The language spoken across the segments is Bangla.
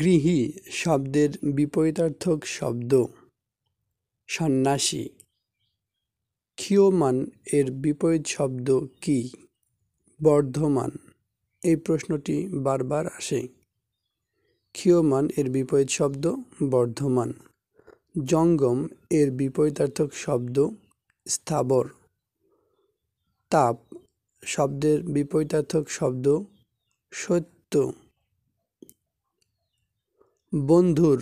গৃহী শব্দের বিপরীতার্থক শব্দ সন্ন্যাসী ক্ষীয়মান এর বিপরীত শব্দ কি বর্ধমান এই প্রশ্নটি বারবার আসে ক্ষীয়মান এর বিপরীত শব্দ বর্ধমান জঙ্গম এর বিপরীতার্থক শব্দ স্থাবর তাপ শব্দের বিপরীতার্থক শব্দ সত্য বন্ধুর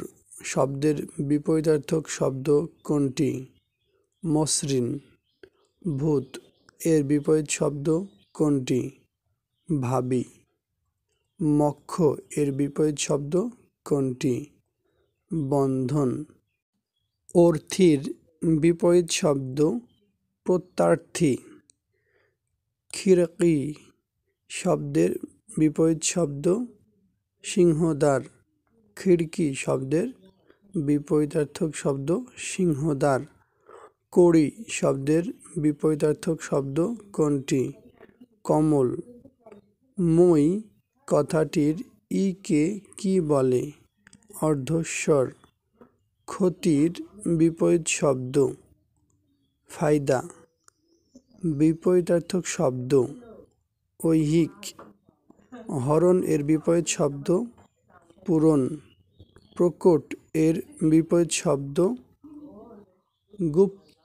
শব্দের বিপরীতার্থক শব্দ কোনটি মসৃণ ভূত এর বিপরীত শব্দ কোনটি ভাবি মক্ষ এর বিপরীত শব্দ কোনটি বন্ধন অর্থির বিপরীত শব্দ প্রত্যার্থী খিরকি শব্দের বিপরীত শব্দ সিংহদ্বার খিড়কি শব্দের বিপরীতার্থক শব্দ সিংহদ্বার কড়ি শব্দের বিপরীতার্থক শব্দ কোনটি কমল মই কথাটির ইকে কি বলে অর্ধস্বর ক্ষতির বিপরীত শব্দ ফায়দা বিপরীতার্থক শব্দ ঐহিক হরণ এর বিপরীত শব্দ পূরণ প্রকট এর বিপরীত শব্দ গুপ্ত